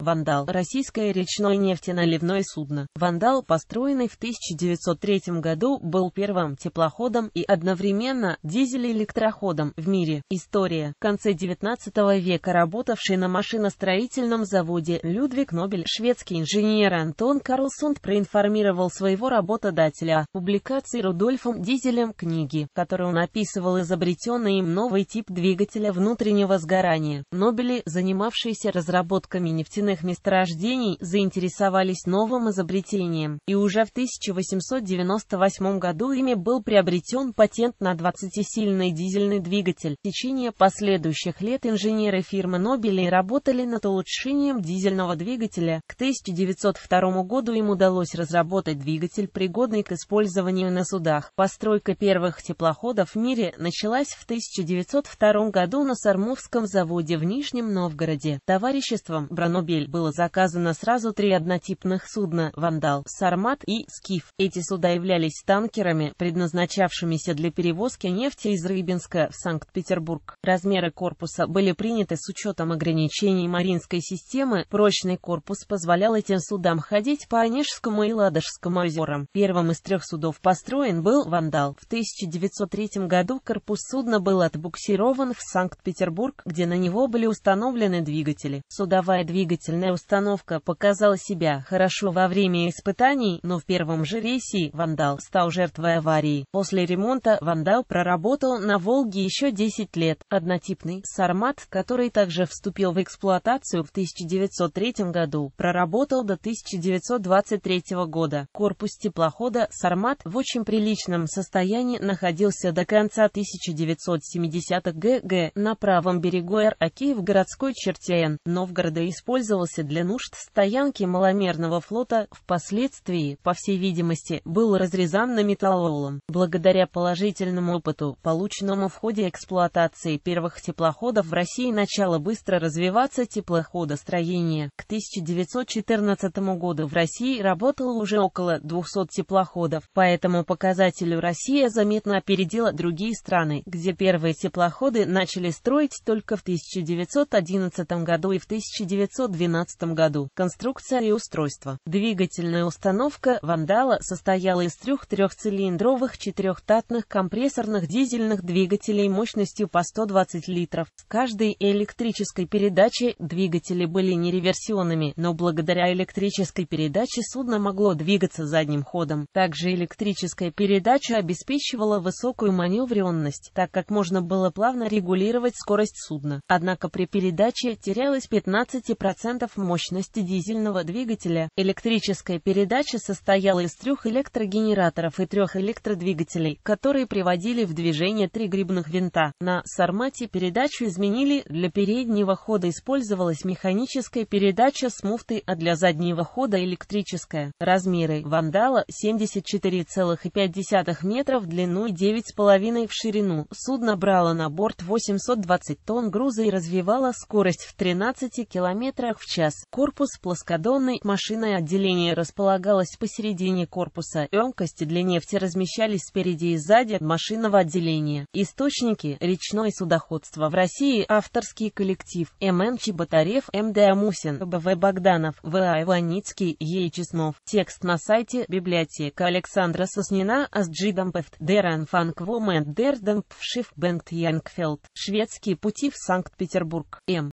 Вандал – российское речное нефтеналивное судно. Вандал, построенный в 1903 году, был первым теплоходом и одновременно дизель-электроходом в мире. История. В конце 19 века работавший на машиностроительном заводе Людвиг Нобель, шведский инженер Антон Карлсунд проинформировал своего работодателя о публикации Рудольфом Дизелем книги, которую которой он описывал изобретенный им новый тип двигателя внутреннего сгорания. Нобели, занимавшиеся разработками нефтяных нефтяных месторождений заинтересовались новым изобретением, и уже в 1898 году ими был приобретен патент на 20-сильный дизельный двигатель. В течение последующих лет инженеры фирмы Нобелей работали над улучшением дизельного двигателя. К 1902 году им удалось разработать двигатель, пригодный к использованию на судах. Постройка первых теплоходов в мире началась в 1902 году на Сармовском заводе в Нижнем Новгороде товариществом Бранобель апрель было заказано сразу три однотипных судна «Вандал», «Сармат» и «Скиф». Эти суда являлись танкерами, предназначавшимися для перевозки нефти из Рыбинска в Санкт-Петербург. Размеры корпуса были приняты с учетом ограничений маринской системы. Прочный корпус позволял этим судам ходить по Онежскому и Ладожскому озерам. Первым из трех судов построен был «Вандал». В 1903 году корпус судна был отбуксирован в Санкт-Петербург, где на него были установлены двигатели. Судовая двигатель Двигательная установка показала себя хорошо во время испытаний, но в первом же рейсе «Вандал» стал жертвой аварии. После ремонта «Вандал» проработал на «Волге» еще 10 лет. Однотипный «Сармат», который также вступил в эксплуатацию в 1903 году, проработал до 1923 года. Корпус теплохода «Сармат» в очень приличном состоянии находился до конца 1970-х г.г. на правом берегу Р-Аки в городской черте Н. Новгорода использовал использовался для нужд стоянки маломерного флота, впоследствии, по всей видимости, был разрезан на металлолом. Благодаря положительному опыту, полученному в ходе эксплуатации первых теплоходов в России начало быстро развиваться теплоходостроение. К 1914 году в России работало уже около 200 теплоходов, поэтому показателю Россия заметно опередила другие страны, где первые теплоходы начали строить только в 1911 году и в 1912 2013 году. Конструкция и устройство. Двигательная установка «Вандала» состояла из трех трехцилиндровых четырехтатных компрессорных дизельных двигателей мощностью по 120 литров. С каждой электрической передачи двигатели были нереверсионными, но благодаря электрической передаче судно могло двигаться задним ходом. Также электрическая передача обеспечивала высокую маневренность, так как можно было плавно регулировать скорость судна. Однако при передаче терялось 15% 100% мощности дизельного двигателя. Электрическая передача состояла из трех электрогенераторов и трех электродвигателей, которые приводили в движение три грибных винта. На Сармате передачу изменили, для переднего хода использовалась механическая передача с муфтой, а для заднего хода электрическая. Размеры вандала 74,5 метра в длину и 9,5 в ширину. Судно брало на борт 820 тонн груза и развивала скорость в 13 километрах в час. Корпус плоскодонной машины отделения располагалось посередине корпуса. Емкости для нефти размещались спереди и сзади машинного отделения. Источники – речное судоходство в России, авторский коллектив МН Чеботарев, МД Амусин, БВ Богданов, В.А. Иваницкий, Е. Чеснов. Текст на сайте библиотека Александра Соснина Асджидам Пефт Деран Фанквомен Дердам Бенгт Янгфелд. Шведские пути в Санкт-Петербург. М.